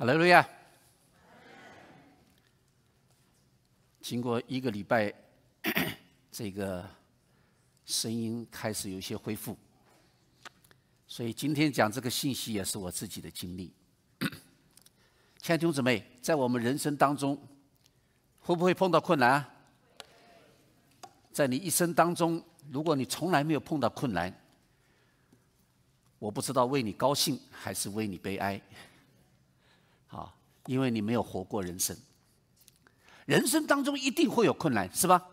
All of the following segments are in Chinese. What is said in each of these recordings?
好，瑞亚。经过一个礼拜，这个声音开始有些恢复，所以今天讲这个信息也是我自己的经历。亲爱的弟兄姊妹，在我们人生当中，会不会碰到困难？在你一生当中，如果你从来没有碰到困难，我不知道为你高兴还是为你悲哀。啊，因为你没有活过人生，人生当中一定会有困难，是吧？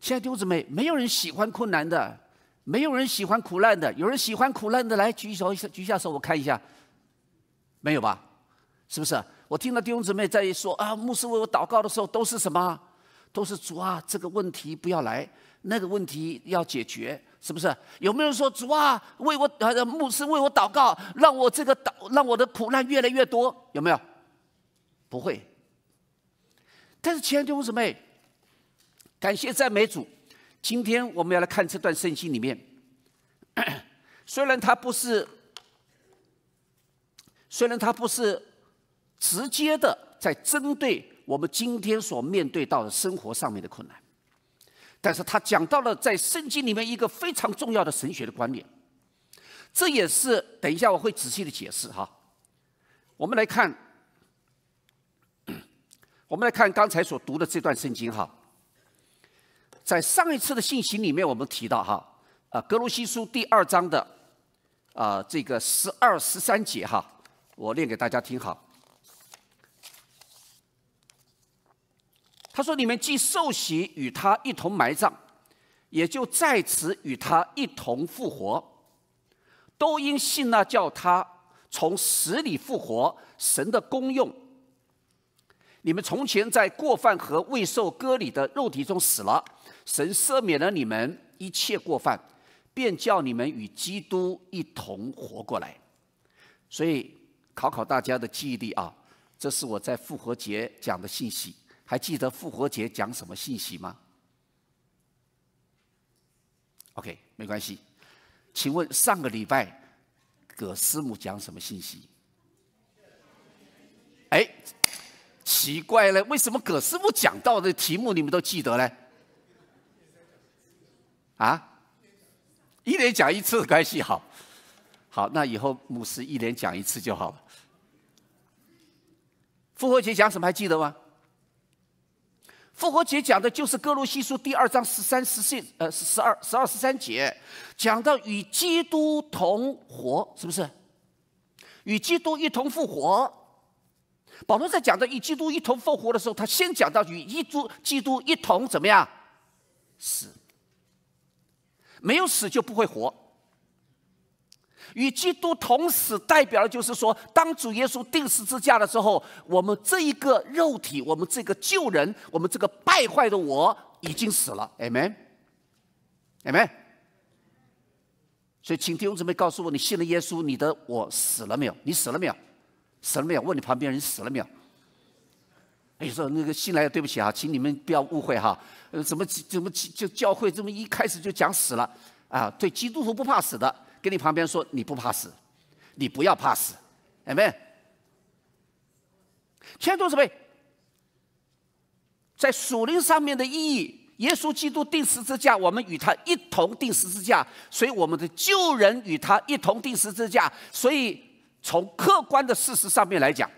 亲爱弟兄姊妹，没有人喜欢困难的，没有人喜欢苦难的。有人喜欢苦难的，来举手，举下手，我看一下，没有吧？是不是？我听到弟兄姊妹在说啊，牧师为我祷告的时候都是什么？都是主啊，这个问题不要来，那个问题要解决。是不是有没有人说主啊，为我啊，牧师为我祷告，让我这个祷，让我的苦难越来越多？有没有？不会。但是弟兄姊妹，感谢赞美主。今天我们要来看这段圣经里面，虽然他不是，虽然他不是直接的在针对我们今天所面对到的生活上面的困难。但是他讲到了在圣经里面一个非常重要的神学的观点，这也是等一下我会仔细的解释哈。我们来看，我们来看刚才所读的这段圣经哈。在上一次的信息里面我们提到哈，啊，格罗西书第二章的啊这个十二十三节哈，我念给大家听哈。他说：“你们既受洗与他一同埋葬，也就在此与他一同复活，都因信那叫他从死里复活神的功用。你们从前在过犯和未受割礼的肉体中死了，神赦免了你们一切过犯，便叫你们与基督一同活过来。所以考考大家的记忆力啊，这是我在复活节讲的信息。”还记得复活节讲什么信息吗？OK，没关系。请问上个礼拜葛师母讲什么信息？哎，奇怪了，为什么葛师母讲到的题目你们都记得呢？啊？一年讲一次，关系好。好，那以后牧师一年讲一次就好了。复活节讲什么还记得吗？复活节讲的就是《哥罗西书》第二章十三十四呃，十二十二十三节，讲到与基督同活，是不是？与基督一同复活。保罗在讲到与基督一同复活的时候，他先讲到与基督基督一同怎么样？死。没有死就不会活。与基督同死，代表的就是说，当主耶稣定十字架的时候，我们这一个肉体，我们这个旧人，我们这个败坏的我，已经死了。哎，没。阿门。所以，请弟兄姊妹告诉我，你信了耶稣，你的我死了没有？你死了没有？死了没有？问你旁边人死了没有？哎，说那个新来的，对不起啊，请你们不要误会哈。呃，怎么怎么就教会这么一开始就讲死了？啊，对，基督徒不怕死的。跟你旁边说，你不怕死，你不要怕死有没有？n 千多十倍，在属灵上面的意义，耶稣基督定十字架，我们与他一同定十字架，所以我们的旧人与他一同定十字架。所以从客观的事实上面来讲，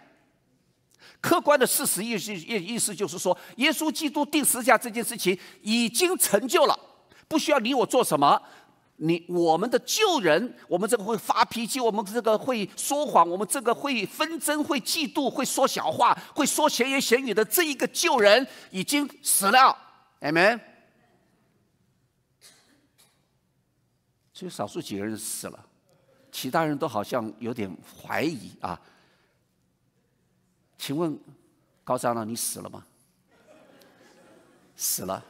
客观的事实意思意意思就是说，耶稣基督定十字架这件事情已经成就了，不需要你我做什么。你我们的旧人，我们这个会发脾气，我们这个会说谎，我们这个会纷争、会嫉妒、会说小话、会说闲言闲语的这一个旧人已经死了，amen。只有少数几个人死了，其他人都好像有点怀疑啊。请问，高三了你死了吗？死了。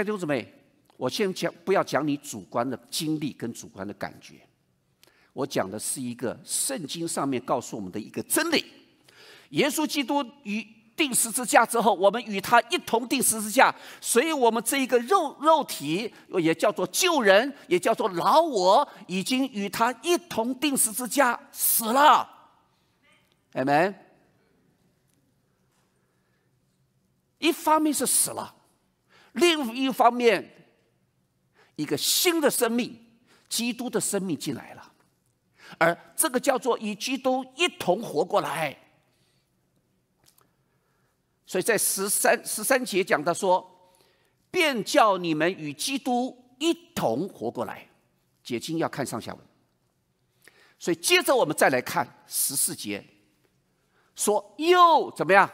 听同志们，我先讲，不要讲你主观的经历跟主观的感觉。我讲的是一个圣经上面告诉我们的一个真理：耶稣基督与定十字架之后，我们与他一同定十字架，所以我们这一个肉肉体也叫做救人，也叫做老，我已经与他一同定十字架死了。阿门。一方面是死了。另一方面，一个新的生命，基督的生命进来了，而这个叫做与基督一同活过来。所以在十三十三节讲的说，便叫你们与基督一同活过来。解经要看上下文，所以接着我们再来看十四节，说又怎么样？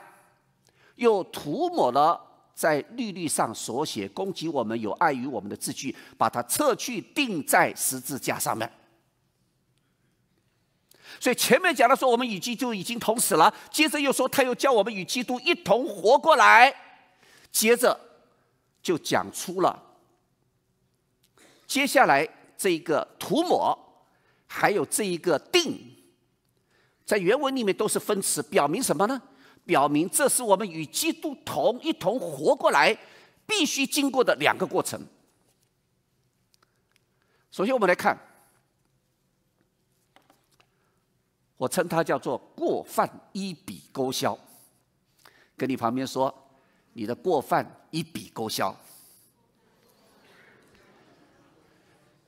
又涂抹了。在律律上所写攻击我们有碍于我们的字句，把它撤去，钉在十字架上面。所以前面讲的说我们与基就已经同死了，接着又说他又叫我们与基督一同活过来，接着就讲出了接下来这个涂抹，还有这一个定，在原文里面都是分词，表明什么呢？表明，这是我们与基督同一同活过来必须经过的两个过程。首先，我们来看，我称它叫做“过犯一笔勾销”。跟你旁边说，你的过犯一笔勾销。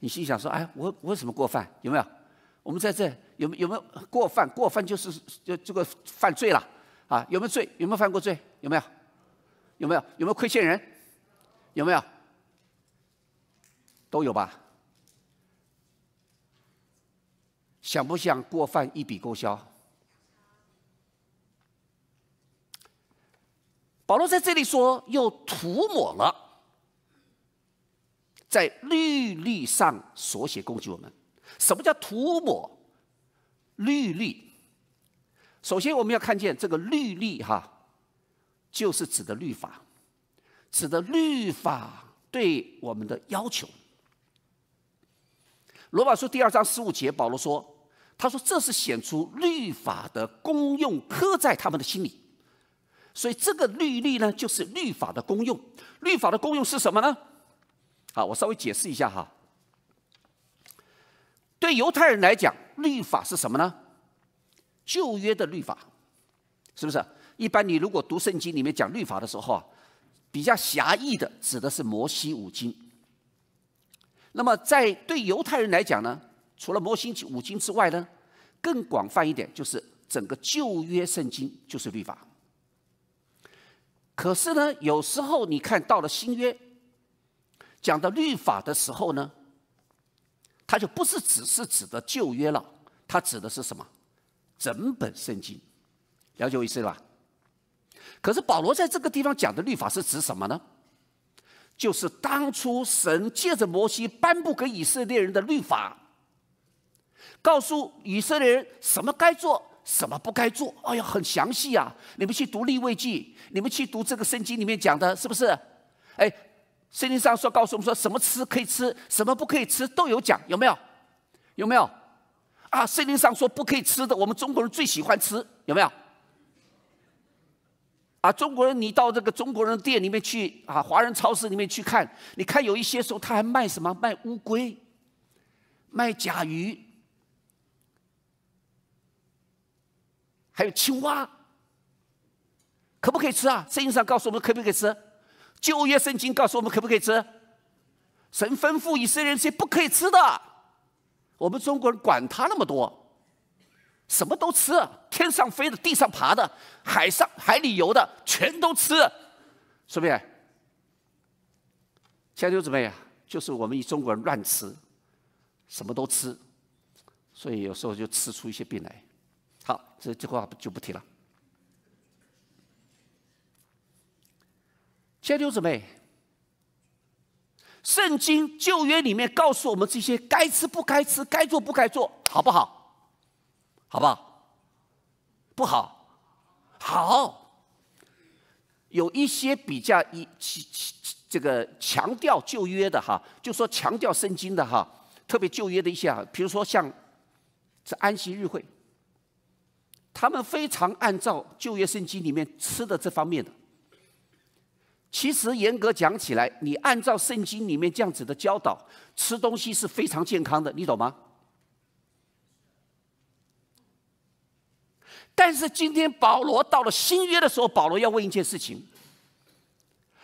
你心想说：“哎，我我什么过犯？有没有？我们在这有有没有过犯？过犯就是就这个犯罪了。”啊，有没有罪？有没有犯过罪？有没有？有没有？有没有亏欠人？有没有？都有吧？想不想过犯一笔勾销？保罗在这里说，又涂抹了在律例上所写攻击我们。什么叫涂抹？律绿首先，我们要看见这个律例哈，就是指的律法，指的律法对我们的要求。罗马书第二章十五节，保罗说：“他说这是显出律法的功用刻在他们的心里。”所以，这个律例呢，就是律法的功用。律法的功用是什么呢？好，我稍微解释一下哈。对犹太人来讲，律法是什么呢？旧约的律法，是不是？一般你如果读圣经里面讲律法的时候，啊，比较狭义的指的是摩西五经。那么在对犹太人来讲呢，除了摩西五经之外呢，更广泛一点就是整个旧约圣经就是律法。可是呢，有时候你看到了新约讲到律法的时候呢，它就不是只是指的旧约了，它指的是什么？整本圣经，了解我意思了吧？可是保罗在这个地方讲的律法是指什么呢？就是当初神借着摩西颁布给以色列人的律法，告诉以色列人什么该做，什么不该做。哎呀，很详细呀！你们去读利未记，你们去读这个圣经里面讲的，是不是？哎，圣经上说告诉我们说什么吃可以吃，什么不可以吃都有讲，有没有？有没有？啊，圣经上说不可以吃的，我们中国人最喜欢吃，有没有？啊，中国人，你到这个中国人店里面去啊，华人超市里面去看，你看有一些时候他还卖什么？卖乌龟，卖甲鱼，还有青蛙，可不可以吃啊？圣经上告诉我们可不可以吃？旧约圣经告诉我们可不可以吃？神吩咐以色列人吃不可以吃的。我们中国人管他那么多，什么都吃，天上飞的、地上爬的、海上海里游的，全都吃，是不是？千秋姊妹啊，就是我们一中国人乱吃，什么都吃，所以有时候就吃出一些病来。好，这这话就不提了。千秋姊妹。圣经旧约里面告诉我们这些该吃不该吃，该做不该做好不好？好不好？不好，好。有一些比较一这个强调旧约的哈，就说强调圣经的哈，特别旧约的一些啊，比如说像这安息日会，他们非常按照旧约圣经里面吃的这方面的。其实严格讲起来，你按照圣经里面这样子的教导，吃东西是非常健康的，你懂吗？但是今天保罗到了新约的时候，保罗要问一件事情：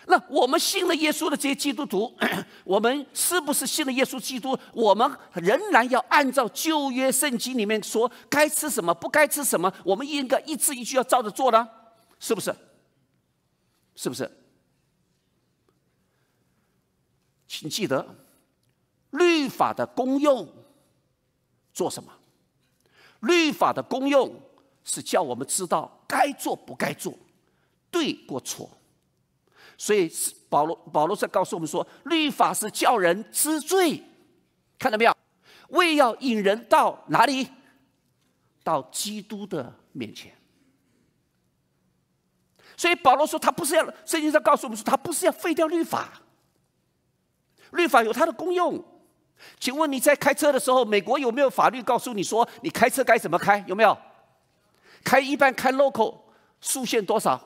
那我们信了耶稣的这些基督徒，我们是不是信了耶稣基督？我们仍然要按照旧约圣经里面说该吃什么、不该吃什么，我们应该一字一句要照着做呢？是不是？是不是？请记得，律法的功用做什么？律法的功用是叫我们知道该做不该做，对过错。所以保罗保罗在告诉我们说，律法是叫人知罪，看到没有？为要引人到哪里？到基督的面前。所以保罗说，他不是要圣经上告诉我们说，他不是要废掉律法。律法有它的功用，请问你在开车的时候，美国有没有法律告诉你说你开车该怎么开？有没有？开一般开 local 速限多少？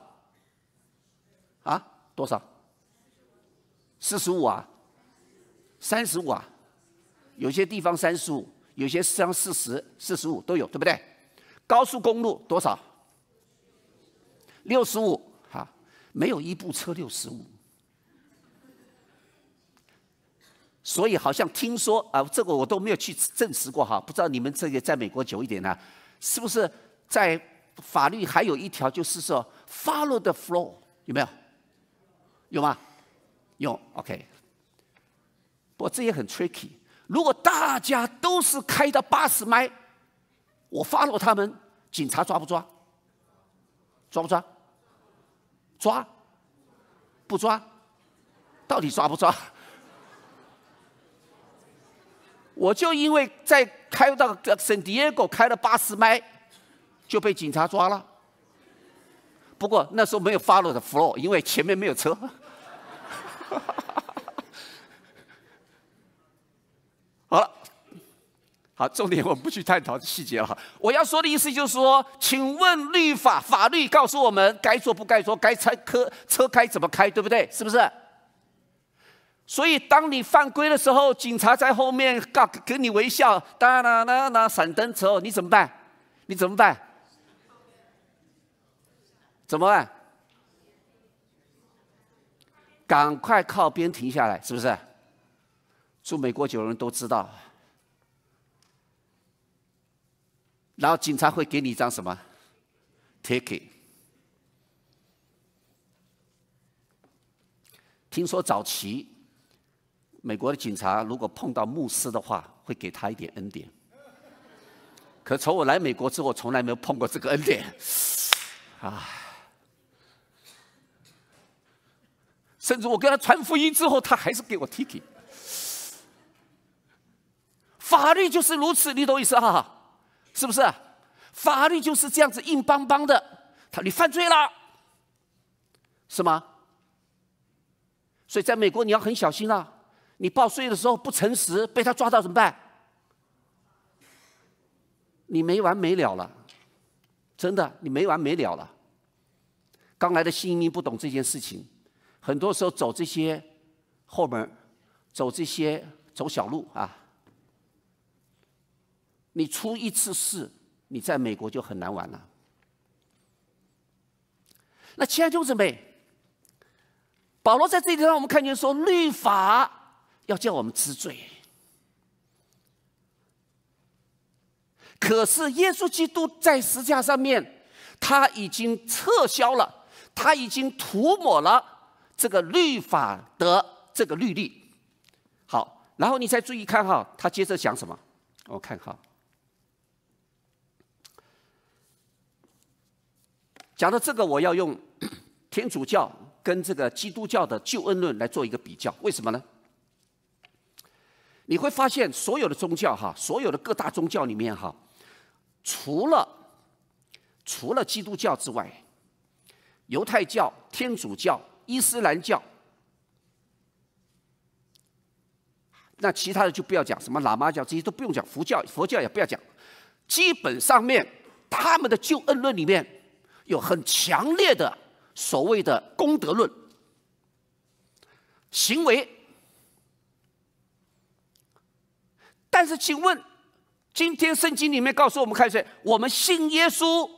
啊？多少？四十五啊？三十五啊？有些地方三十五，有些地方四十四十五都有，对不对？高速公路多少？六十五哈，没有一部车六十五。所以好像听说啊，这个我都没有去证实过哈，不知道你们这个在美国久一点呢，是不是在法律还有一条就是说 follow the flow 有没有？有吗？有 OK。不过这也很 tricky，如果大家都是开到八十迈，我 follow 他们，警察抓不抓？抓不抓？抓？不抓？到底抓不抓？我就因为在开到圣迭戈开了八十迈，就被警察抓了。不过那时候没有 f o l l t h 的 flow，因为前面没有车。好了，好，重点我们不去探讨细节了。我要说的意思就是说，请问律法、法律告诉我们该做不该做，该开车车该怎么开，对不对？是不是？所以，当你犯规的时候，警察在后面告跟你微笑，哒啦啦啦闪灯之后，你怎么办？你怎么办？怎么办？赶快靠边停下来，是不是？住美国久的人都知道。然后警察会给你一张什么 ticket？听说早期。美国的警察如果碰到牧师的话，会给他一点恩典。可从我来美国之后，从来没有碰过这个恩典。啊，甚至我给他传福音之后，他还是给我踢 t 法律就是如此，你懂意思啊？是不是？法律就是这样子硬邦邦的。他，你犯罪了，是吗？所以，在美国你要很小心啊。你报税的时候不诚实，被他抓到怎么办？你没完没了了，真的，你没完没了了。刚来的新移民不懂这件事情，很多时候走这些后门，走这些走小路啊。你出一次事，你在美国就很难玩了。那亲的弟兄姊妹，保罗在这一点上，我们看见说律法。要叫我们知罪，可是耶稣基督在十字架上面，他已经撤销了，他已经涂抹了这个律法的这个律例。好，然后你再注意看哈，他接着讲什么？我看哈，讲到这个，我要用 天主教跟这个基督教的救恩论来做一个比较，为什么呢？你会发现，所有的宗教哈，所有的各大宗教里面哈，除了除了基督教之外，犹太教、天主教、伊斯兰教，那其他的就不要讲，什么喇嘛教这些都不用讲，佛教佛教也不要讲。基本上面，他们的救恩论里面有很强烈的所谓的功德论，行为。但是，请问，今天圣经里面告诉我们：看谁，我们信耶稣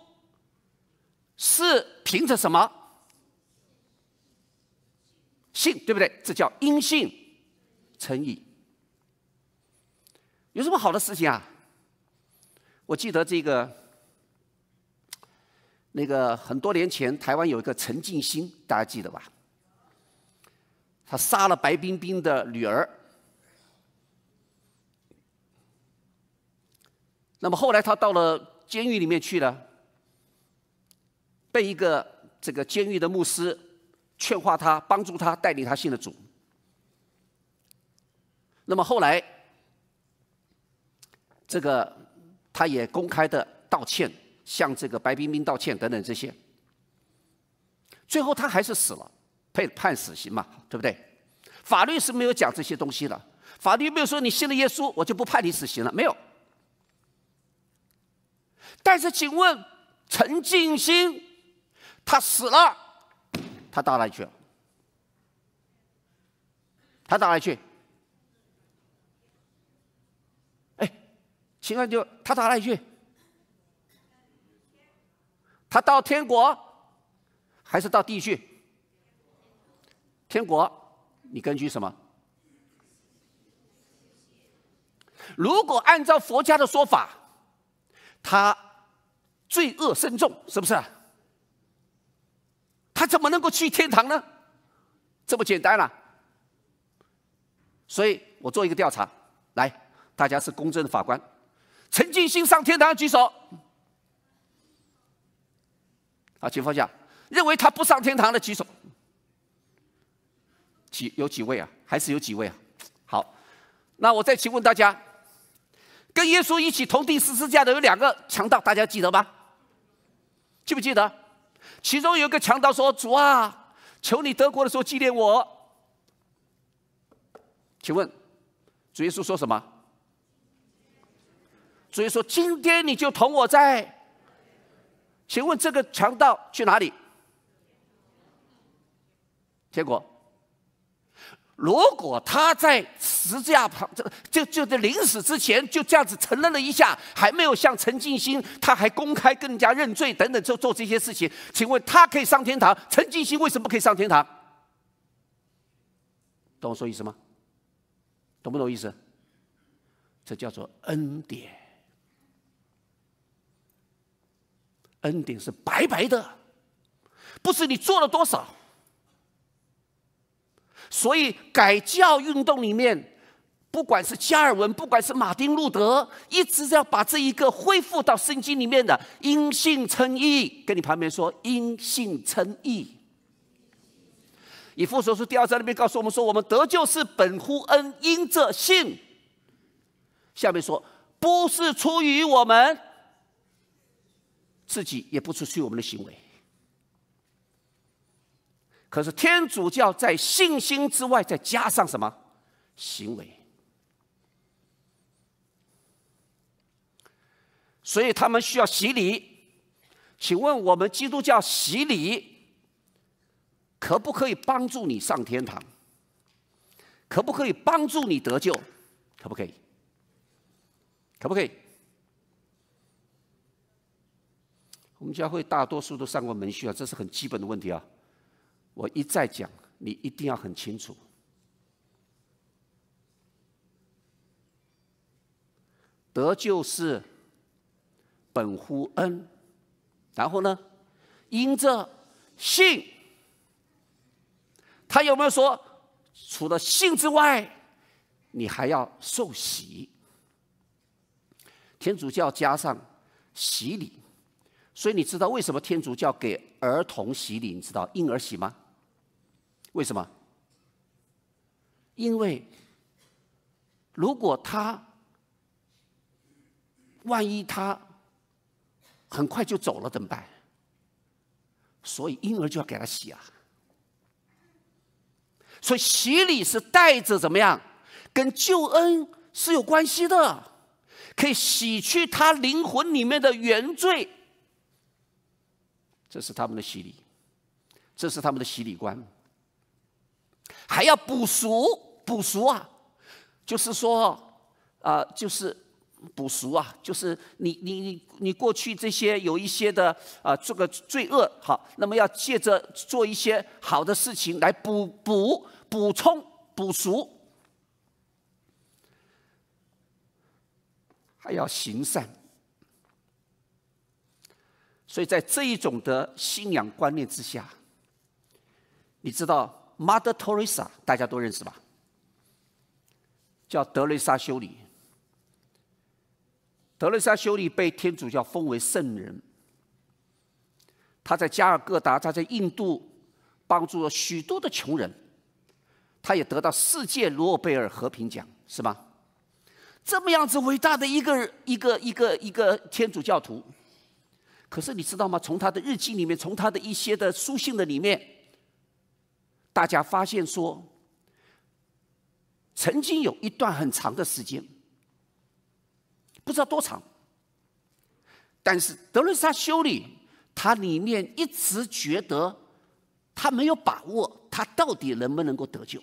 是凭着什么？信，对不对？这叫因信成义。有什么好的事情啊？我记得这个，那个很多年前，台湾有一个陈静心，大家记得吧？他杀了白冰冰的女儿。那么后来他到了监狱里面去了，被一个这个监狱的牧师劝化他，帮助他带领他信了主。那么后来这个他也公开的道歉，向这个白冰冰道歉等等这些。最后他还是死了，被判死刑嘛，对不对？法律是没有讲这些东西的，法律没有说你信了耶稣，我就不判你死刑了，没有。但是，请问陈静心，他死了，他到哪里去了？他到哪里去？哎，请问就他到哪里去？他到天国还是到地狱？天国？你根据什么？如果按照佛家的说法。他罪恶深重，是不是？他怎么能够去天堂呢？这么简单了。所以我做一个调查，来，大家是公正的法官。陈建新上天堂举手，好，请放下。认为他不上天堂的举手，几有几位啊？还是有几位啊？好，那我再请问大家。跟耶稣一起同第十字架的有两个强盗，大家记得吗？记不记得？其中有一个强盗说：“主啊，求你德国的时候纪念我。”请问，主耶稣说什么？主耶稣说：“今天你就同我在。”请问这个强盗去哪里？结果。如果他在十字架旁，这就就在临死之前就这样子承认了一下，还没有像陈静心，他还公开更加认罪等等就做这些事情，请问他可以上天堂？陈静心为什么可以上天堂？懂我说意思吗？懂不懂意思？这叫做恩典，恩典是白白的，不是你做了多少。所以改教运动里面，不管是加尔文，不管是马丁路德，一直要把这一个恢复到圣经里面的因信称义。跟你旁边说，因信称义。以父所书第二章那边告诉我们说，我们得救是本乎恩，因着信。下面说，不是出于我们自己，也不出于我们的行为。可是天主教在信心之外再加上什么行为？所以他们需要洗礼。请问我们基督教洗礼可不可以帮助你上天堂？可不可以帮助你得救？可不可以？可不可以？我们教会大多数都上过门需啊，这是很基本的问题啊。我一再讲，你一定要很清楚，德就是本乎恩，然后呢，因着信，他有没有说除了信之外，你还要受洗？天主教加上洗礼，所以你知道为什么天主教给儿童洗礼？你知道婴儿洗吗？为什么？因为如果他万一他很快就走了，怎么办？所以婴儿就要给他洗啊。所以洗礼是带着怎么样，跟救恩是有关系的，可以洗去他灵魂里面的原罪。这是他们的洗礼，这是他们的洗礼观。还要补赎，补赎啊！就是说，啊，就是补赎啊！就是你你你你过去这些有一些的啊，这个罪恶，好，那么要借着做一些好的事情来补补补充补赎，还要行善。所以在这一种的信仰观念之下，你知道？Mother Teresa，大家都认识吧？叫德雷莎修女，德雷莎修女被天主教封为圣人。她在加尔各答，她在印度帮助了许多的穷人，她也得到世界诺贝尔和平奖，是吧？这么样子伟大的一个一个一个一个天主教徒，可是你知道吗？从他的日记里面，从他的一些的书信的里面。大家发现说，曾经有一段很长的时间，不知道多长。但是德瑞莎修理他里面一直觉得，他没有把握，他到底能不能够得救？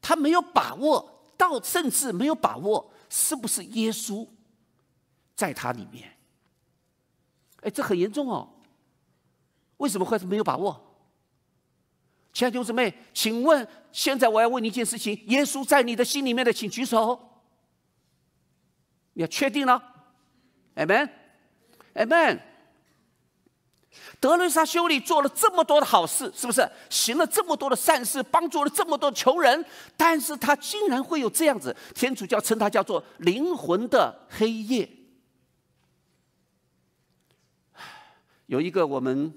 他没有把握到，甚至没有把握是不是耶稣在他里面。哎，这很严重哦。为什么会是没有把握？亲爱弟兄姊妹，请问，现在我要问你一件事情：耶稣在你的心里面的，请举手。你要确定了，Amen，Amen。德伦莎修女做了这么多的好事，是不是行了这么多的善事，帮助了这么多穷人？但是她竟然会有这样子，天主教称他叫做“灵魂的黑夜”。有一个我们。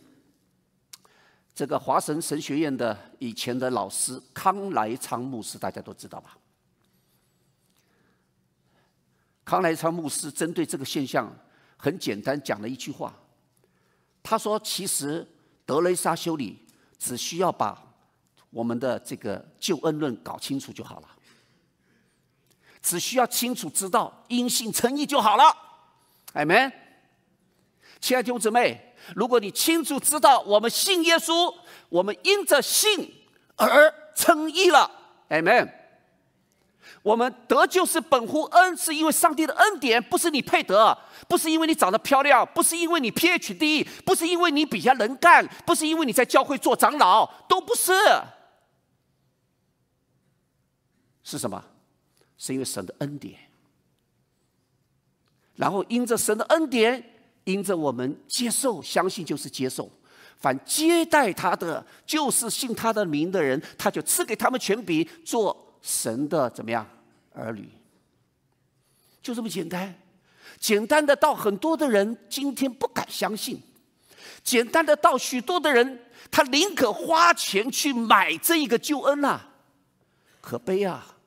这个华神神学院的以前的老师康来昌牧师，大家都知道吧？康来昌牧师针对这个现象，很简单讲了一句话，他说：“其实德雷莎修理只需要把我们的这个救恩论搞清楚就好了，只需要清楚知道因信称义就好了。”哎 m 亲爱的弟兄姊妹。如果你清楚知道我们信耶稣，我们因着信而称义了，amen。我们得救是本乎恩，是因为上帝的恩典，不是你配得，不是因为你长得漂亮，不是因为你 PhD，不是因为你比较能干，不是因为你在教会做长老，都不是。是什么？是因为神的恩典，然后因着神的恩典。因着我们接受相信就是接受，凡接待他的就是信他的名的人，他就赐给他们权柄做神的怎么样儿女？就这么简单，简单的到很多的人今天不敢相信，简单的到许多的人他宁可花钱去买这一个救恩呐，可悲啊！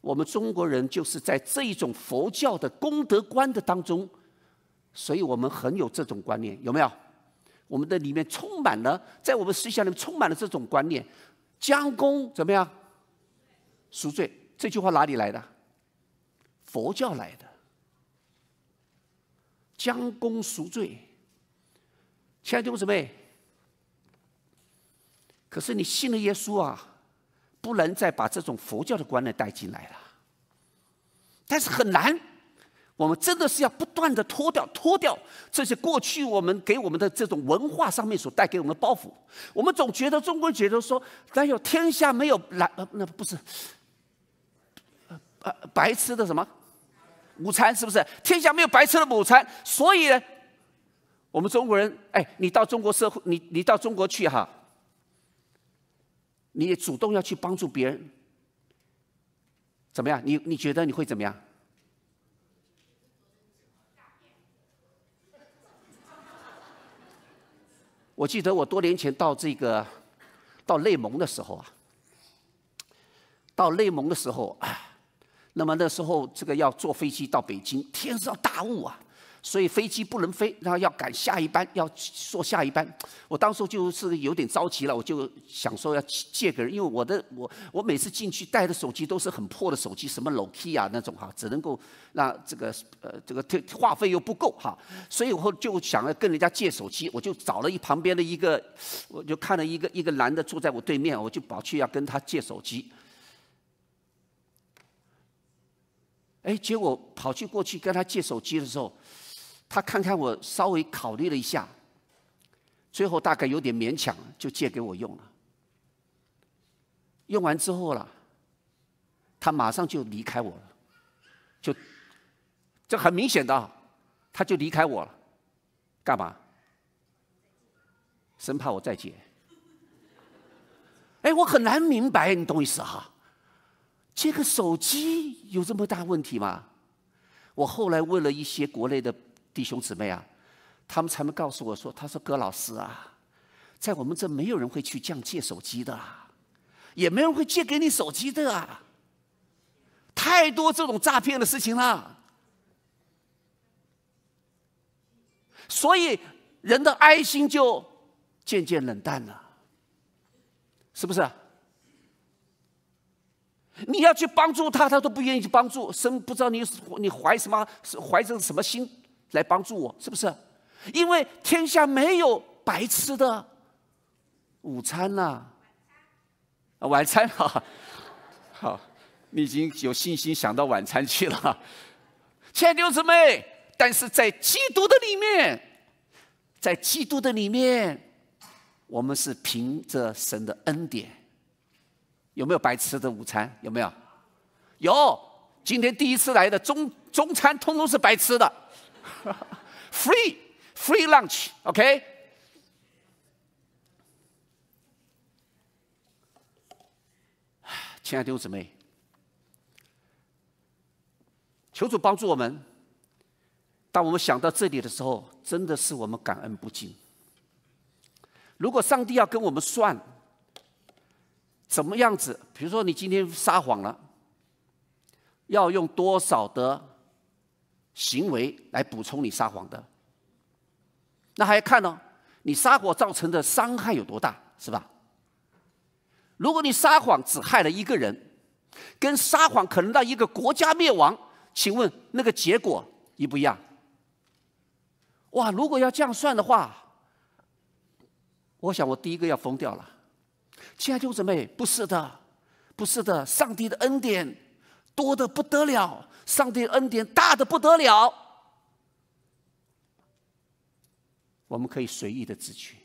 我们中国人就是在这一种佛教的功德观的当中。所以我们很有这种观念，有没有？我们的里面充满了，在我们思想里面充满了这种观念，将功怎么样？赎罪，这句话哪里来的？佛教来的。将功赎罪，亲爱的弟兄姊妹，可是你信了耶稣啊，不能再把这种佛教的观念带进来了，但是很难。我们真的是要不断的脱掉脱掉这些过去我们给我们的这种文化上面所带给我们的包袱。我们总觉得中国人觉得说，咱有天下没有蓝，呃，那不是呃白吃的什么午餐是不是？天下没有白吃的午餐，所以我们中国人哎，你到中国社会，你你到中国去哈，你主动要去帮助别人，怎么样？你你觉得你会怎么样？我记得我多年前到这个，到内蒙的时候啊，到内蒙的时候，那么那时候这个要坐飞机到北京，天上大雾啊。所以飞机不能飞，然后要赶下一班，要坐下一班。我当时就是有点着急了，我就想说要借给人，因为我的我我每次进去带的手机都是很破的手机，什么 o k i a 啊那种哈，只能够让这个呃这个话费又不够哈，所以我就想要跟人家借手机，我就找了一旁边的一个，我就看到一个一个男的坐在我对面，我就跑去要跟他借手机。哎，结果跑去过去跟他借手机的时候。他看看我，稍微考虑了一下，最后大概有点勉强，就借给我用了。用完之后了，他马上就离开我了，就这很明显的，他就离开我了，干嘛？生怕我再借。哎，我很难明白，你懂意思哈？借个手机有这么大问题吗？我后来问了一些国内的。弟兄姊妹啊，他们才们告诉我说：“他说葛老师啊，在我们这没有人会去这样借手机的，也没人会借给你手机的啊。太多这种诈骗的事情了，所以人的爱心就渐渐冷淡了，是不是？你要去帮助他，他都不愿意去帮助，生不知道你你怀什么，怀着什么心。”来帮助我，是不是？因为天下没有白吃的午餐呐，晚餐哈。好，你已经有信心想到晚餐去了，亲爱的兄姊妹。但是在基督的里面，在基督的里面，我们是凭着神的恩典。有没有白吃的午餐？有没有？有。今天第一次来的中中餐，通通是白吃的。Free，free lunch，OK。亲爱的弟兄姊妹，求主帮助我们。当我们想到这里的时候，真的是我们感恩不尽。如果上帝要跟我们算，怎么样子？比如说，你今天撒谎了，要用多少的？行为来补充你撒谎的，那还要看呢。你撒谎造成的伤害有多大，是吧？如果你撒谎只害了一个人，跟撒谎可能让一个国家灭亡，请问那个结果一不一样？哇！如果要这样算的话，我想我第一个要疯掉了。亲爱的弟兄姊妹，不是的，不是的，上帝的恩典。多的不得了，上帝恩典大的不得了，我们可以随意的自取，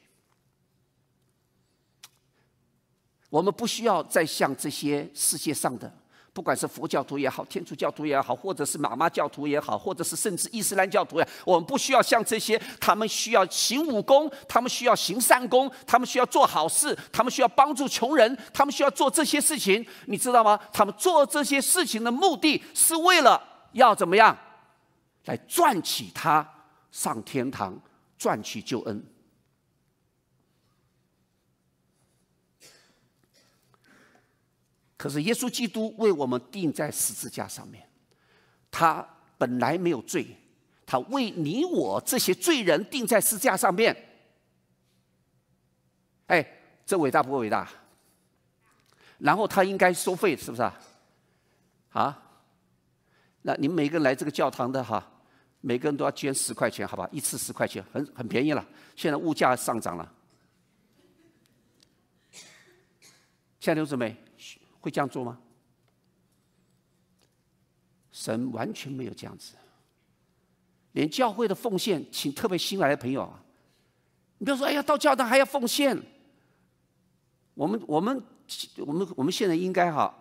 我们不需要再向这些世界上的。不管是佛教徒也好，天主教徒也好，或者是妈妈教徒也好，或者是甚至伊斯兰教徒也好，我们不需要像这些，他们需要行武功，他们需要行善功，他们需要做好事，他们需要帮助穷人，他们需要做这些事情，你知道吗？他们做这些事情的目的是为了要怎么样？来赚取他上天堂，赚取救恩。可是耶稣基督为我们钉在十字架上面，他本来没有罪，他为你我这些罪人钉在十字架上面，哎，这伟大不伟大？然后他应该收费，是不是啊？啊？那你们每个人来这个教堂的哈，每个人都要捐十块钱，好吧？一次十块钱，很很便宜了。现在物价上涨了，现在听懂没？会这样做吗？神完全没有这样子，连教会的奉献，请特别新来的朋友啊，你不要说哎呀到教堂还要奉献，我们我们我们我们现在应该哈，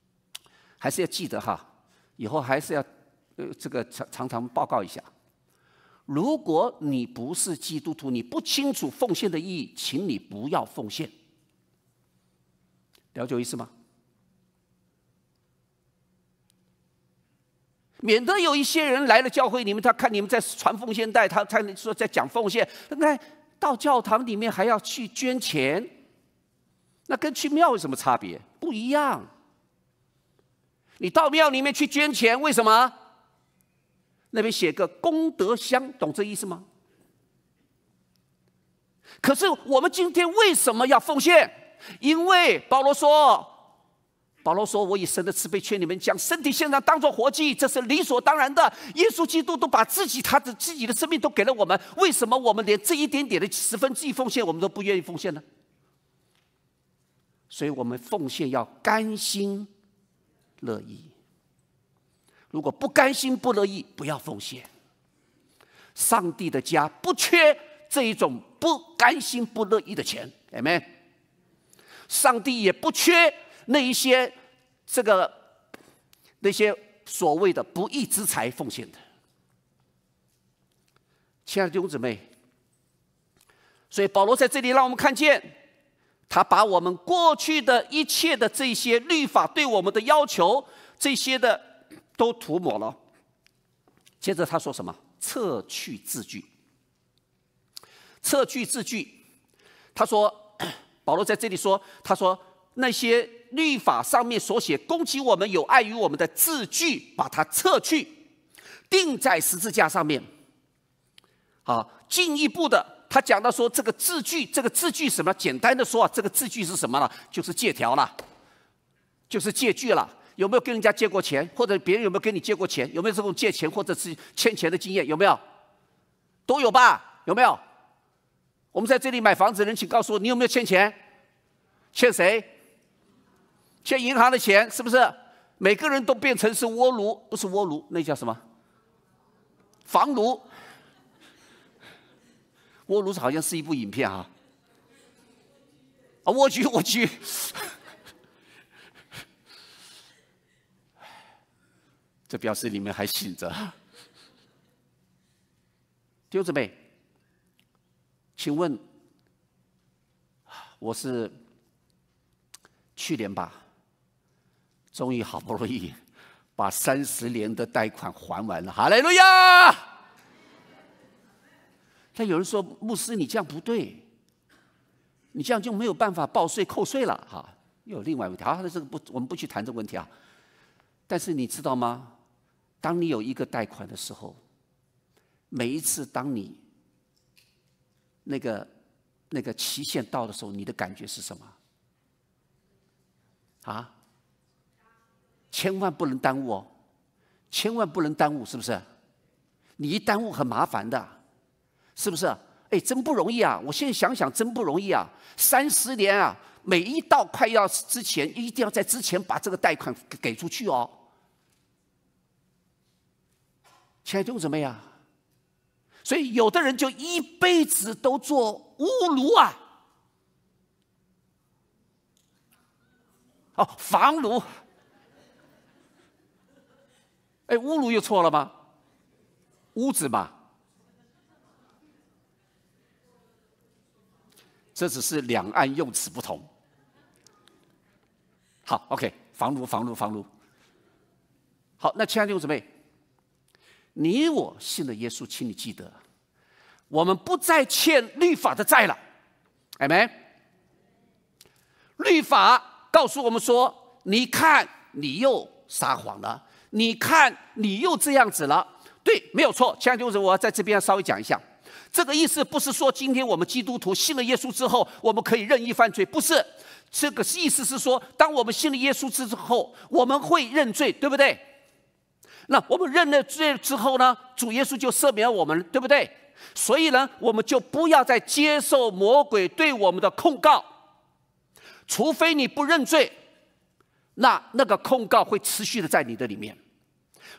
还是要记得哈，以后还是要呃这个常常常报告一下。如果你不是基督徒，你不清楚奉献的意义，请你不要奉献，了解我意思吗？免得有一些人来了教会，你们他看你们在传奉献带，他才能说在讲奉献。那到教堂里面还要去捐钱，那跟去庙有什么差别？不一样。你到庙里面去捐钱，为什么？那边写个功德箱，懂这意思吗？可是我们今天为什么要奉献？因为保罗说。保罗说：“我以神的慈悲劝你们，将身体献上，当作活祭，这是理所当然的。耶稣基督都把自己他的自己的生命都给了我们，为什么我们连这一点点的十分之一奉献，我们都不愿意奉献呢？所以我们奉献要甘心乐意。如果不甘心不乐意，不要奉献。上帝的家不缺这一种不甘心不乐意的钱，Amen。上帝也不缺那一些。”这个那些所谓的不义之财奉献的，亲爱的弟兄姊妹，所以保罗在这里让我们看见，他把我们过去的一切的这些律法对我们的要求，这些的都涂抹了。接着他说什么？撤去字句，撤去字句。他说，保罗在这里说，他说那些。律法上面所写，攻击我们有碍于我们的字据，把它撤去，钉在十字架上面。好，进一步的，他讲到说，这个字据，这个字据什么？简单的说啊，这个字据是什么呢？就是借条了，就是借据了。有没有跟人家借过钱？或者别人有没有跟你借过钱？有没有这种借钱或者是欠钱的经验？有没有？都有吧？有没有？我们在这里买房子的人，请告诉我，你有没有欠钱？欠谁？欠银行的钱是不是？每个人都变成是窝炉，不是窝炉，那叫什么？房炉？窝炉好像是一部影片啊！啊，蜗居，蜗居。这表示你们还醒着，丢着妹，请问，我是去年吧？终于好不容易把三十年的贷款还完了，好来，路亚！但有人说，牧师，你这样不对，你这样就没有办法报税扣税了，哈。又有另外一条，那这个不，我们不去谈这个问题啊。但是你知道吗？当你有一个贷款的时候，每一次当你那个那个期限到的时候，你的感觉是什么？啊？千万不能耽误哦，千万不能耽误，是不是？你一耽误很麻烦的，是不是？哎，真不容易啊！我现在想想真不容易啊！三十年啊，每一道快要之前，一定要在之前把这个贷款给给出去哦。钱都什么呀？所以有的人就一辈子都做屋奴啊，哦，房奴。哎，侮辱又错了吗？屋子吧，这只是两岸用词不同。好，OK，房奴，房奴，房奴。好，那亲爱的弟兄姊妹，你我信了耶稣，请你记得，我们不再欠律法的债了。哎没，律法告诉我们说，你看，你又撒谎了。你看，你又这样子了，对，没有错。现在就是我要在这边稍微讲一下，这个意思不是说今天我们基督徒信了耶稣之后，我们可以任意犯罪，不是。这个意思是说，当我们信了耶稣之后，我们会认罪，对不对？那我们认了罪之后呢，主耶稣就赦免我们，对不对？所以呢，我们就不要再接受魔鬼对我们的控告，除非你不认罪。那那个控告会持续的在你的里面。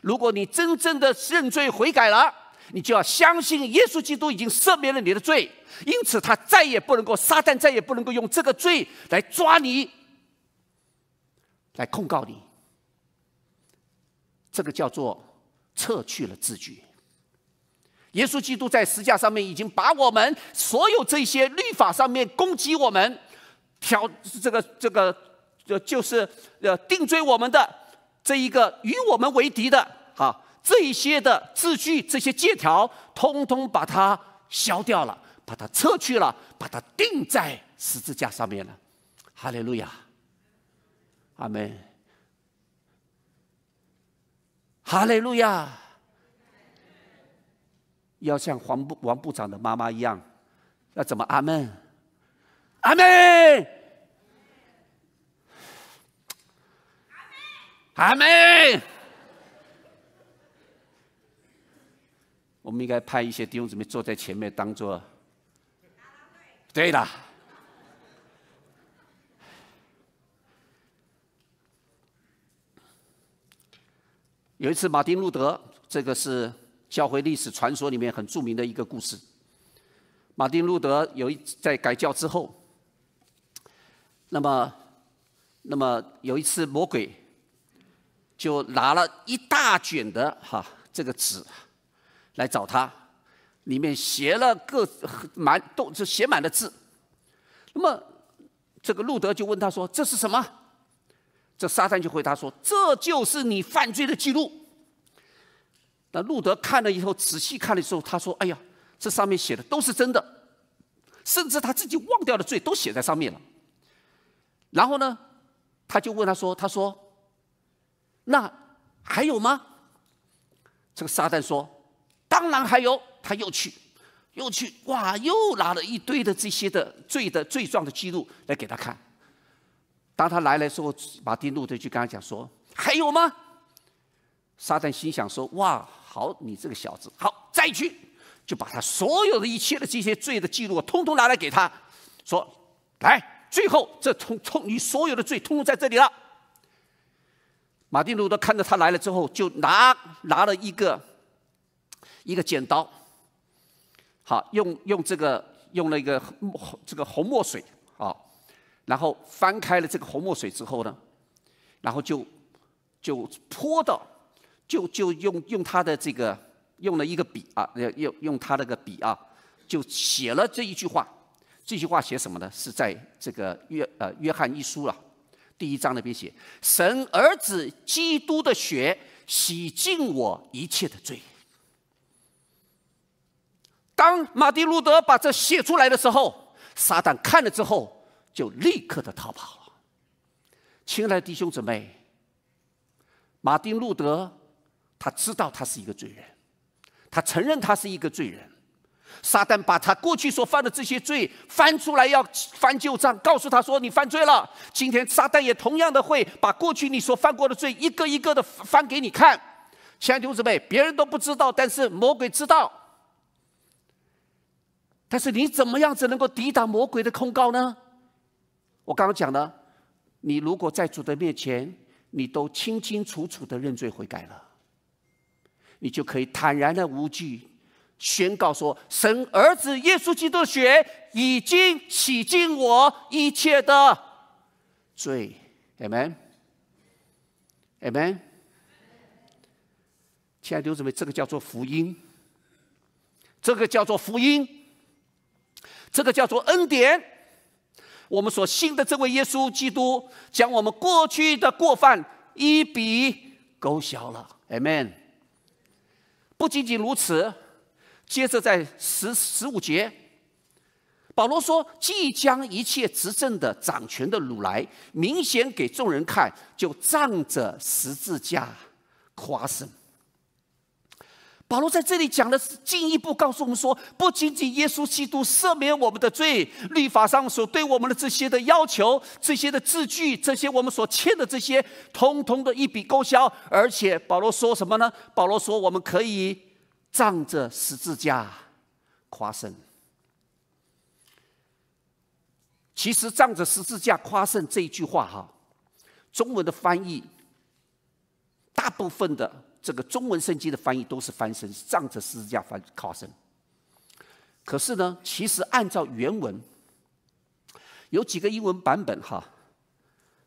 如果你真正的认罪悔改了，你就要相信耶稣基督已经赦免了你的罪，因此他再也不能够，撒旦再也不能够用这个罪来抓你，来控告你。这个叫做撤去了字句。耶稣基督在十字架上面已经把我们所有这些律法上面攻击我们，挑这个这个。就就是呃定罪我们的这一个与我们为敌的啊，这一些的字据这些借条，通通把它消掉了，把它撤去了，把它钉在十字架上面了。哈利路亚，阿门。哈利路亚，要像黄部王部长的妈妈一样，要怎么？阿门，阿门。阿妹，我们应该派一些弟兄姊妹坐在前面，当做。对的。有一次，马丁路德，这个是教会历史传说里面很著名的一个故事。马丁路德有一在改教之后，那么，那么有一次魔鬼。就拿了一大卷的哈这个纸来找他，里面写了个满都就写满了字。那么这个路德就问他说：“这是什么？”这撒旦就回答说：“这就是你犯罪的记录。”那路德看了以后仔细看了之后，他说：“哎呀，这上面写的都是真的，甚至他自己忘掉的罪都写在上面了。”然后呢，他就问他说：“他说。”那还有吗？这个撒旦说：“当然还有。”他又去，又去，哇！又拿了一堆的这些的罪的罪状的记录来给他看。当他来时候，马丁路德就跟他讲说：“还有吗？”撒旦心想说：“哇，好，你这个小子，好再去，就把他所有的一切的这些罪的记录，我通通拿来给他说。来，最后这通通你所有的罪通通在这里了。”马丁路德看到他来了之后，就拿拿了一个一个剪刀，好用用这个用了一个墨这个红墨水啊，然后翻开了这个红墨水之后呢，然后就就泼到，就就用用他的这个用了一个笔啊，用用他那个笔啊，就写了这一句话。这句话写什么呢？是在这个约呃约翰一书了。第一章那边写：“神儿子基督的血洗净我一切的罪。”当马丁·路德把这写出来的时候，撒旦看了之后就立刻的逃跑了。亲爱的弟兄姊妹，马丁·路德他知道他是一个罪人，他承认他是一个罪人。撒旦把他过去所犯的这些罪翻出来，要翻旧账，告诉他说：“你犯罪了。”今天撒旦也同样的会把过去你所犯过的罪一个一个的翻给你看。亲爱的弟姊妹，别人都不知道，但是魔鬼知道。但是你怎么样子能够抵挡魔鬼的控告呢？我刚刚讲了，你如果在主的面前，你都清清楚楚的认罪悔改了，你就可以坦然的无惧。宣告说：“神儿子耶稣基督的血已经洗净我一切的罪。”Amen，Amen。亲爱的弟兄姊妹，这个叫做福音，这个叫做福音，这个叫做恩典。我们所信的这位耶稣基督，将我们过去的过犯一笔勾销了。Amen。不仅仅如此。接着在十十五节，保罗说：“即将一切执政的、掌权的掳来，明显给众人看，就仗着十字架夸胜。”保罗在这里讲的是进一步告诉我们说，不仅仅耶稣基督赦免我们的罪，律法上所对我们的这些的要求、这些的字据、这些我们所欠的这些，通通的一笔勾销。而且保罗说什么呢？保罗说：“我们可以。”仗着十字架夸胜，其实仗着十字架夸胜这一句话哈，中文的翻译，大部分的这个中文圣经的翻译都是翻身，仗着十字架翻夸胜。可是呢，其实按照原文，有几个英文版本哈，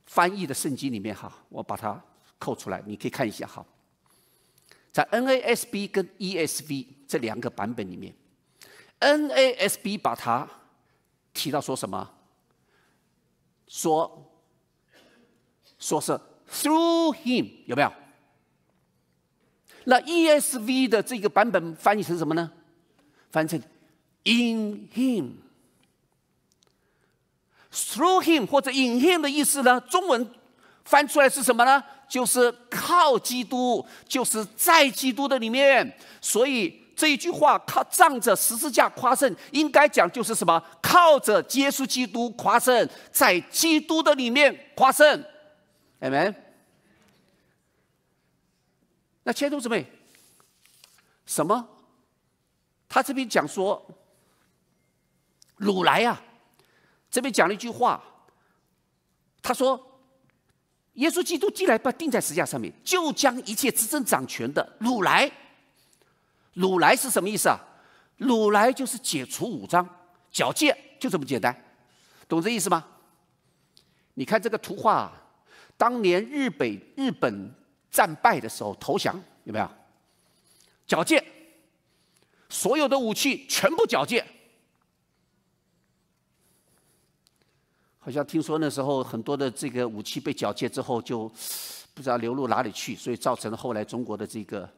翻译的圣经里面哈，我把它扣出来，你可以看一下哈。在 NASB 跟 ESV 这两个版本里面，NASB 把它提到说什么？说说是 Through Him 有没有？那 ESV 的这个版本翻译成什么呢？翻译成 In Him，Through Him 或者 In Him 的意思呢？中文。翻出来是什么呢？就是靠基督，就是在基督的里面。所以这一句话，靠仗着十字架夸胜，应该讲就是什么？靠着耶稣基督夸胜，在基督的里面夸胜，amen。那千都姊妹，什么？他这边讲说，鲁来呀，这边讲了一句话，他说。耶稣基督既然把钉在十字架上面，就将一切执政掌权的掳来。掳来是什么意思啊？掳来就是解除武装，缴械，就这么简单，懂这意思吗？你看这个图画，当年日本日本战败的时候投降，有没有缴械？所有的武器全部缴械。好像听说那时候很多的这个武器被缴械之后，就不知道流入哪里去，所以造成了后来中国的这个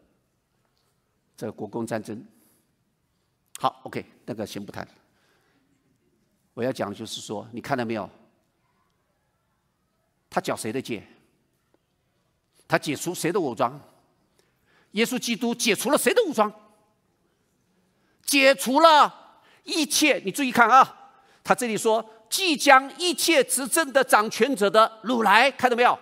这个国共战争。好，OK，那个先不谈。我要讲的就是说，你看到没有？他缴谁的戒？他解除谁的武装？耶稣基督解除了谁的武装？解除了一切。你注意看啊，他这里说。即将一切执政的掌权者的掳来，看到没有？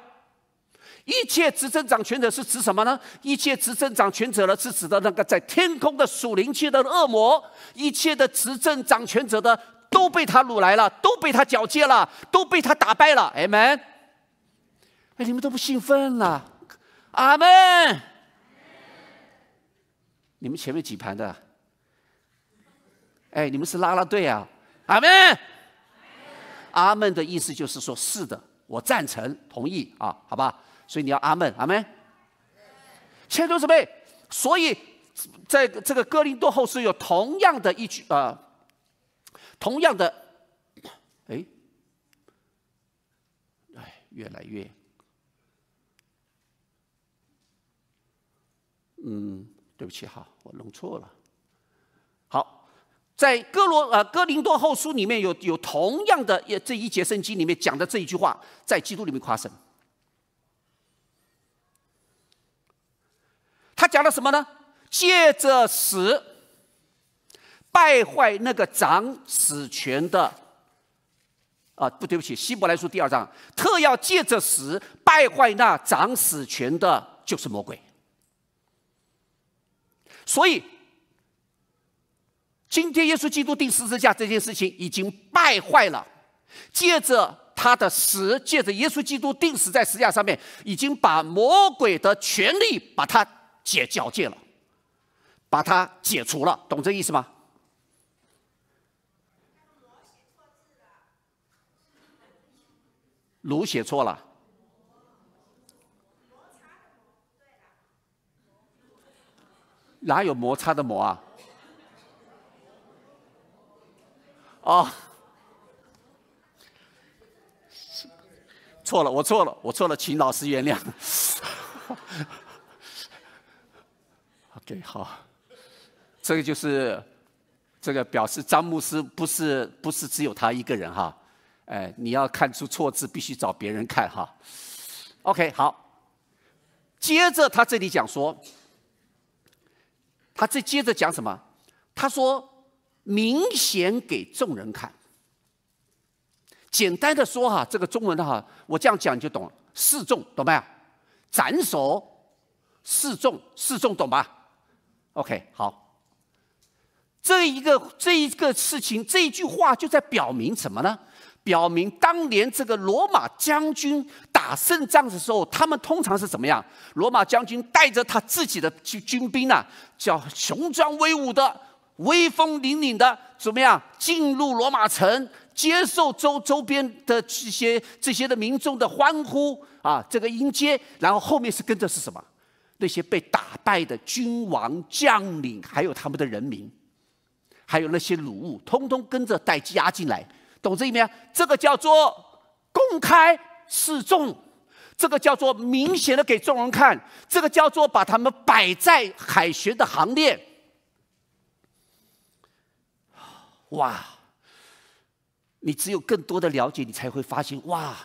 一切执政掌权者是指什么呢？一切执政掌权者呢，是指的那个在天空的属灵界的恶魔。一切的执政掌权者的都被他掳来了，都被他缴械了，都被他打败了。阿门。哎，你们都不兴奋了？阿门。你们前面几盘的？哎，你们是拉拉队啊？阿门。阿门的意思就是说，是的，我赞成，同意啊，好吧。所以你要阿门，阿门，千多十倍。所以在这个哥林多后书有同样的一句啊，同样的，哎，哎，越来越，嗯，对不起，哈，我弄错了。在哥罗呃哥林多后书里面有有同样的这一节圣经里面讲的这一句话，在基督里面夸神。他讲了什么呢？借着死败坏那个掌死权的啊不对不起，希伯来书第二章特要借着死败坏那掌死权的就是魔鬼，所以。今天耶稣基督钉十字架这件事情已经败坏了，借着他的死，借着耶稣基督钉死在十字架上面，已经把魔鬼的权力把它解缴戒了，把它解除了，懂这意思吗？卢写错了，哪有摩擦的摩啊？哦，错了，我错了，我错了，请老师原谅。OK，好，这个就是这个表示詹姆斯不是不是只有他一个人哈，哎，你要看出错字，必须找别人看哈。OK，好，接着他这里讲说，他这接着讲什么？他说。明显给众人看。简单的说哈，这个中文的哈，我这样讲就懂了。示众，懂没？有？斩首，示众，示众，懂吧？OK，好。这一个这一个事情，这一句话就在表明什么呢？表明当年这个罗马将军打胜仗的时候，他们通常是怎么样？罗马将军带着他自己的军军兵呢，叫雄壮威武的。威风凛凛的，怎么样进入罗马城，接受周周边的这些这些的民众的欢呼啊，这个迎接，然后后面是跟着是什么？那些被打败的君王、将领，还有他们的人民，还有那些虏物，通通跟着带押进来，懂这意没这个叫做公开示众，这个叫做明显的给众人看，这个叫做把他们摆在海旋的行列。哇！你只有更多的了解，你才会发现哇！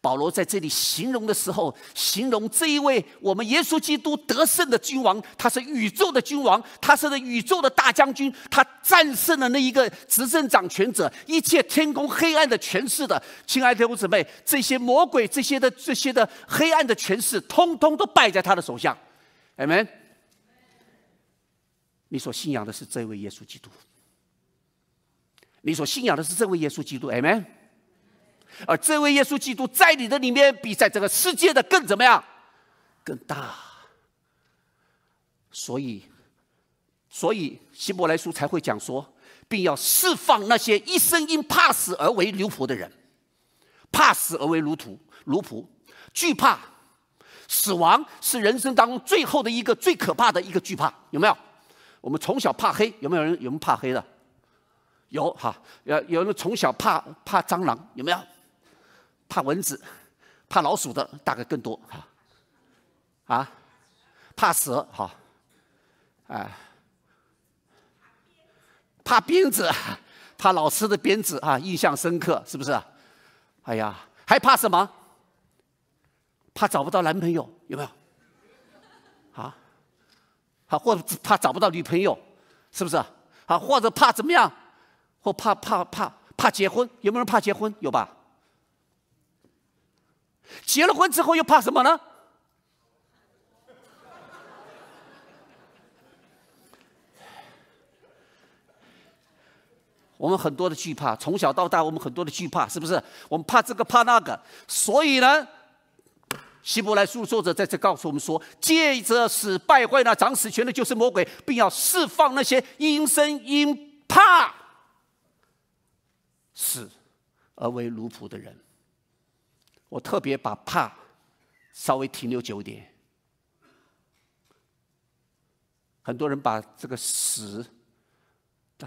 保罗在这里形容的时候，形容这一位我们耶稣基督得胜的君王，他是宇宙的君王，他是宇宙的大将军，他战胜了那一个执政掌权者，一切天空黑暗的权势的，亲爱的弟兄姊妹，这些魔鬼，这些的这些的黑暗的权势，通通都败在他的手下。Amen。你所信仰的是这位耶稣基督。你所信仰的是这位耶稣基督，amen。而这位耶稣基督在你的里面，比在这个世界的更怎么样？更大。所以，所以希伯来书才会讲说，并要释放那些一生因怕死而为奴仆的人，怕死而为奴仆、奴仆惧怕死亡是人生当中最后的一个最可怕的一个惧怕，有没有？我们从小怕黑，有没有人？有没有怕黑的？有哈，有有人从小怕怕蟑螂，有没有？怕蚊子、怕老鼠的大概更多哈，啊？怕蛇哈，哎？怕鞭子，怕老师的鞭子啊，印象深刻是不是？哎呀，还怕什么？怕找不到男朋友有没有？啊？啊，或者怕找不到女朋友，是不是？啊，或者怕怎么样？或怕怕怕怕结婚？有没有人怕结婚？有吧？结了婚之后又怕什么呢？我们很多的惧怕，从小到大我们很多的惧怕，是不是？我们怕这个怕那个，所以呢，《希伯来书》作者在这告诉我们说：“借着使败坏那掌死权的就是魔鬼，并要释放那些因生因怕。”死而为奴仆的人，我特别把怕稍微停留久点。很多人把这个死，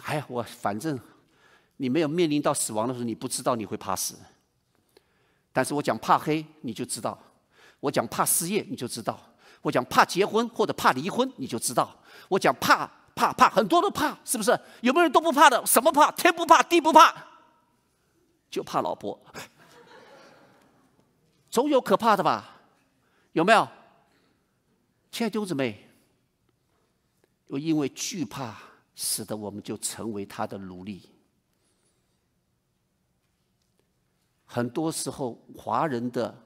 哎，我反正你没有面临到死亡的时候，你不知道你会怕死。但是我讲怕黑，你就知道；我讲怕失业，你就知道；我讲怕结婚或者怕离婚，你就知道。我讲怕怕怕，很多都怕，是不是？有没有人都不怕的？什么怕？天不怕地不怕。就怕老婆，总有可怕的吧？有没有？亲爱的冬姊妹，又因为惧怕，使得我们就成为他的奴隶。很多时候，华人的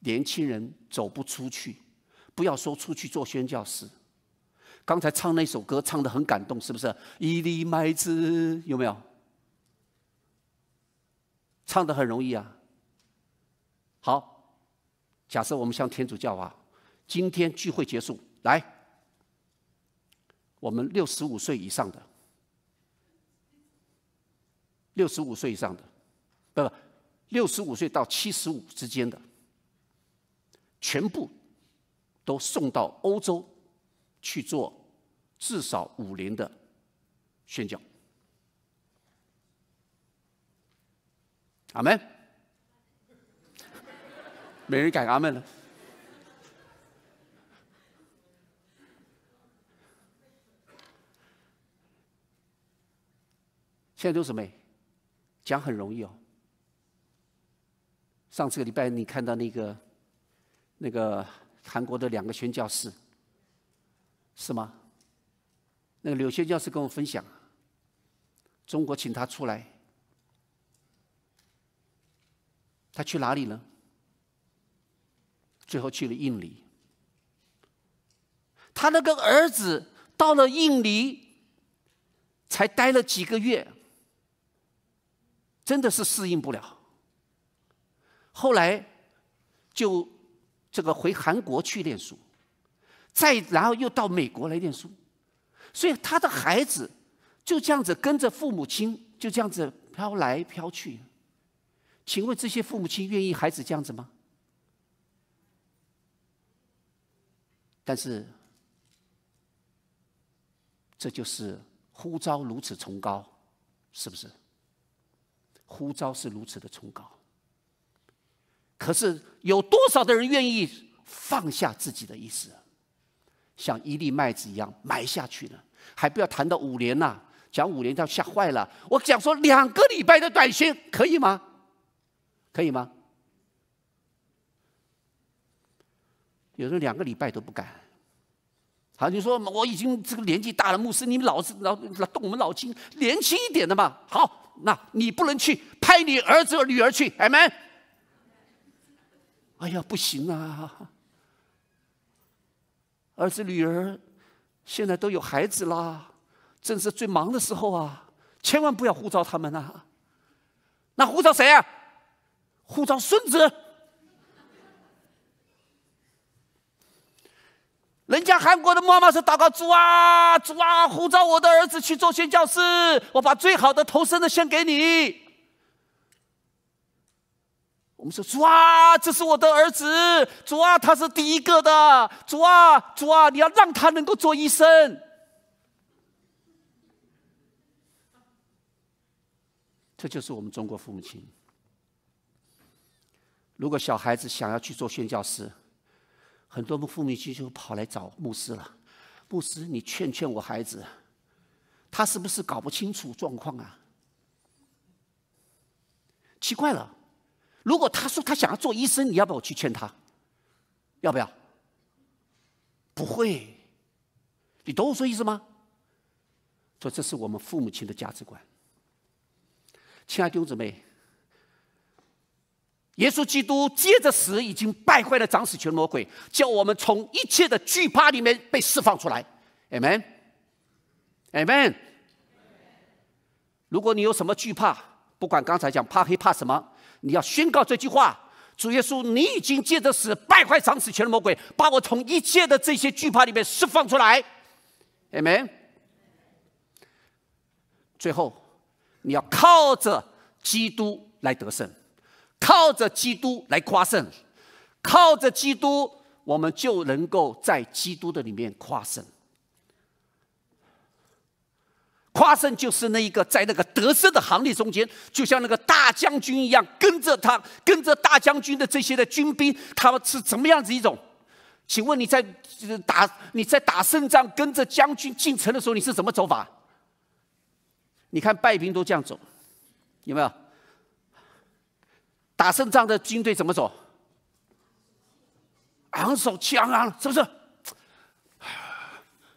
年轻人走不出去，不要说出去做宣教师。刚才唱那首歌，唱的很感动，是不是？一粒麦子，有没有？唱的很容易啊。好，假设我们像天主教啊，今天聚会结束，来，我们六十五岁以上的，六十五岁以上的，不不，六十五岁到七十五之间的，全部都送到欧洲去做至少五年的宣教。阿门。没人敢阿门了。现在都是什么？讲很容易哦。上次礼拜你看到那个、那个韩国的两个宣教士，是吗？那个柳宣教士跟我分享，中国请他出来。他去哪里呢？最后去了印尼。他那个儿子到了印尼，才待了几个月，真的是适应不了。后来就这个回韩国去念书，再然后又到美国来念书。所以他的孩子就这样子跟着父母亲，就这样子飘来飘去。请问这些父母亲愿意孩子这样子吗？但是，这就是呼召如此崇高，是不是？呼召是如此的崇高。可是有多少的人愿意放下自己的意思，像一粒麦子一样埋下去呢？还不要谈到五年呐，讲五年要吓坏了。我讲说两个礼拜的短信可以吗？可以吗？有时候两个礼拜都不敢。好，你说我已经这个年纪大了，牧师，你脑子老动我们脑筋，年轻一点的嘛。好，那你不能去派你儿子女儿去，哎门。哎呀，不行啊！儿子女儿现在都有孩子啦，正是最忙的时候啊，千万不要呼召他们呐。那呼召谁啊？护着孙子，人家韩国的妈妈说：“祷告主啊，主啊，护照我的儿子去做宣教师，我把最好的头生的先给你。”我们说：“主啊，这是我的儿子，主啊，他是第一个的，主啊，主啊，你要让他能够做医生。”这就是我们中国父母亲。如果小孩子想要去做宣教师，很多父母亲就跑来找牧师了。牧师，你劝劝我孩子，他是不是搞不清楚状况啊？奇怪了，如果他说他想要做医生，你要不要去劝他？要不要？不会，你懂我说意思吗？说这是我们父母亲的价值观。亲爱的弟兄姊妹。耶稣基督接着死，已经败坏了掌死权的魔鬼，叫我们从一切的惧怕里面被释放出来。Amen，Amen。如果你有什么惧怕，不管刚才讲怕黑怕什么，你要宣告这句话：主耶稣，你已经接着死，败坏掌死权的魔鬼，把我从一切的这些惧怕里面释放出来。Amen。最后，你要靠着基督来得胜。靠着基督来夸胜，靠着基督，我们就能够在基督的里面夸胜。夸胜就是那一个在那个得胜的行列中间，就像那个大将军一样，跟着他，跟着大将军的这些的军兵，他们是怎么样子一种？请问你在打你在打胜仗，跟着将军进城的时候，你是怎么走法？你看败兵都这样走，有没有？打胜仗的军队怎么走？昂首气昂昂，是不是？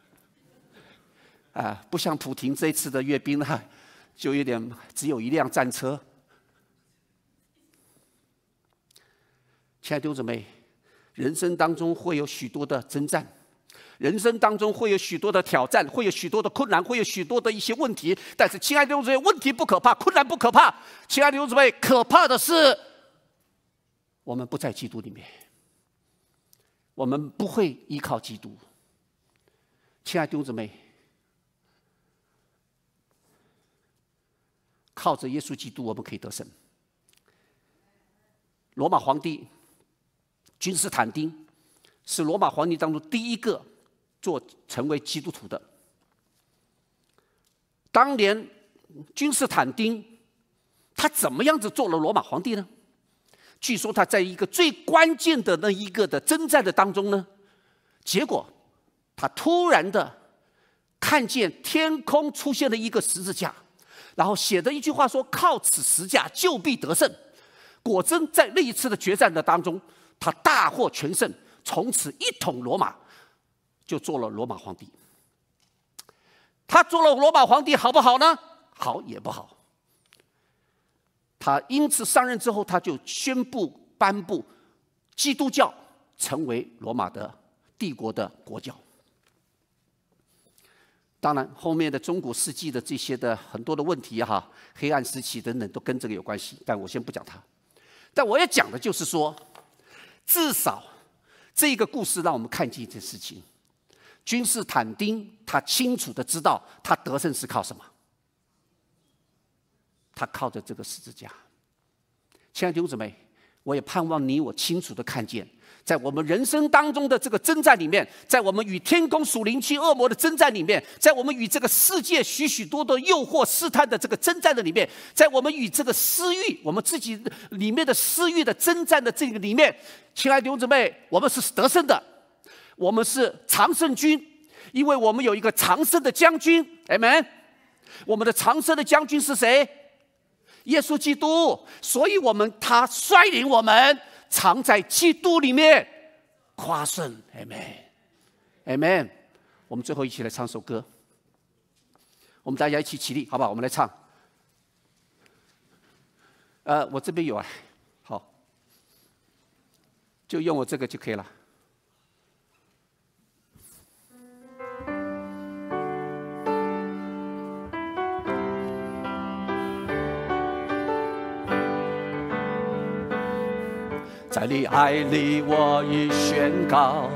啊，不像普廷这次的阅兵呢，就有点只有一辆战车。亲爱的同志们，人生当中会有许多的征战，人生当中会有许多的挑战，会有许多的困难，会有许多的一些问题。但是，亲爱的同志们，问题不可怕，困难不可怕，亲爱的同志们，可怕的是。我们不在基督里面，我们不会依靠基督。亲爱的弟兄姊妹，靠着耶稣基督，我们可以得胜。罗马皇帝君士坦丁是罗马皇帝当中第一个做成为基督徒的。当年君士坦丁他怎么样子做了罗马皇帝呢？据说他在一个最关键的那一个的征战的当中呢，结果他突然的看见天空出现了一个十字架，然后写的一句话说：靠此十字架，就必得胜。果真在那一次的决战的当中，他大获全胜，从此一统罗马，就做了罗马皇帝。他做了罗马皇帝好不好呢？好也不好。他因此上任之后，他就宣布颁布基督教成为罗马的帝国的国教。当然，后面的中古世纪的这些的很多的问题哈，黑暗时期等等都跟这个有关系，但我先不讲它。但我要讲的就是说，至少这个故事让我们看见一件事情：君士坦丁他清楚的知道他得胜是靠什么。他靠着这个十字架。亲爱的弟兄姊妹，我也盼望你我清楚的看见，在我们人生当中的这个征战里面，在我们与天公属灵期恶魔的征战里面，在我们与这个世界许许多多诱惑试探的这个征战的里面，在我们与这个私欲我们自己里面的私欲的征战的这个里面，亲爱的弟兄姊妹，我们是得胜的，我们是常胜军，因为我们有一个长胜的将军，amen。我们的长胜的将军是谁？耶稣基督，所以我们他率领我们藏在基督里面夸胜，Amen，Amen。我们最后一起来唱首歌。我们大家一起起立，好不好？我们来唱。呃，我这边有啊，好，就用我这个就可以了。在你爱里，我已宣告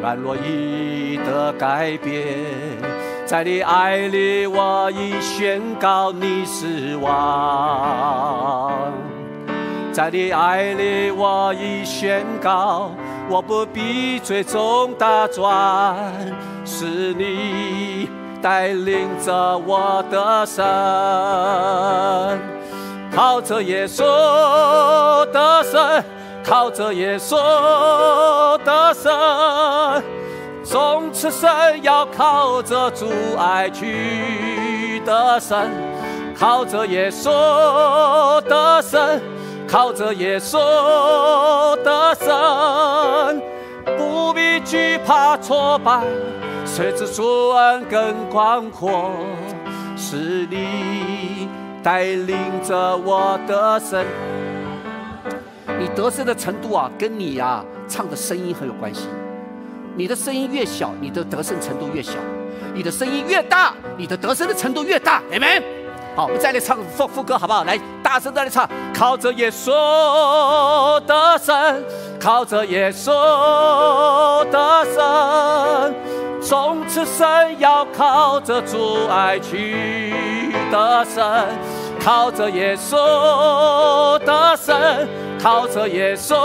软弱已得改变。在你爱里，我已宣告你死亡。在你爱里，我已宣告我不必最终打转。是你带领着我的神，靠着耶稣的神。靠着耶稣得胜，从此生要靠着主爱去得胜，靠着耶稣得胜，靠着耶稣得胜，不必惧怕挫败，随着主恩更广阔，是你带领着我的神。你得胜的程度啊，跟你呀唱的声音很有关系。你的声音越小，你的得胜程度越小；你的声音越大，你的得胜的程度越大。姐妹，好，我们再来唱副副歌，好不好？来，大声再来唱，靠着耶稣得胜，靠着耶稣得胜，从此生要靠着主爱去得胜，靠着耶稣得胜。朝着野兽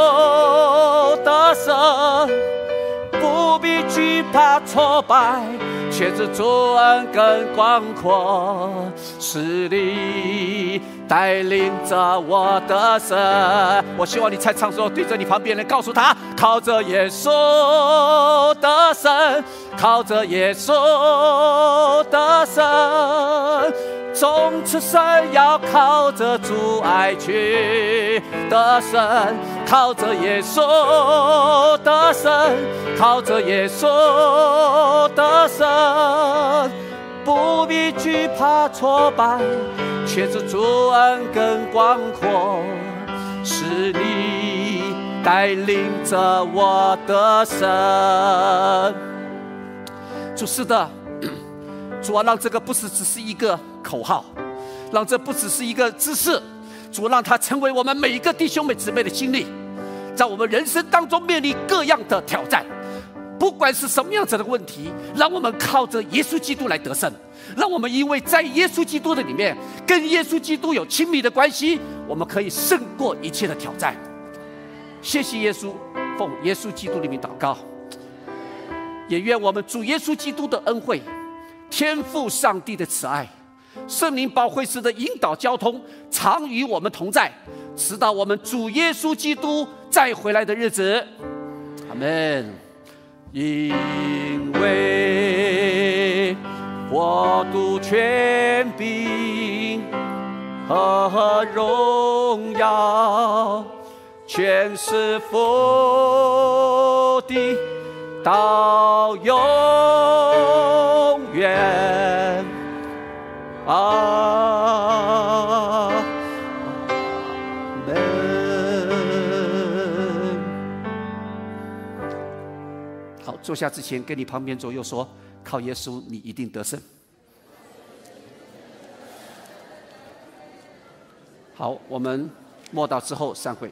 的手，不必惧怕挫败，却知主恩更广阔，是你。带领着我的神，我希望你在唱的时候，对着你旁边人告诉他，靠着耶稣的神，靠着耶稣的神，从出生要靠着主爱去的神，靠着耶稣的神，靠着耶稣的神。不必惧怕挫败，却知阻恩更广阔，是你带领着我的神。主是的，主让这个不是只是一个口号，让这不只是一个姿势，主让它成为我们每一个弟兄妹姊妹的经历，在我们人生当中面临各样的挑战。不管是什么样子的问题，让我们靠着耶稣基督来得胜。让我们因为在耶稣基督的里面，跟耶稣基督有亲密的关系，我们可以胜过一切的挑战。谢谢耶稣，奉耶稣基督里面祷告。也愿我们主耶稣基督的恩惠，天赋上帝的慈爱，圣灵保惠师的引导交通，常与我们同在，直到我们主耶稣基督再回来的日子。阿门。因为我独权柄和荣耀，全是否的到永远啊。坐下之前，跟你旁边左右说：“靠耶稣，你一定得胜。”好，我们默祷之后散会。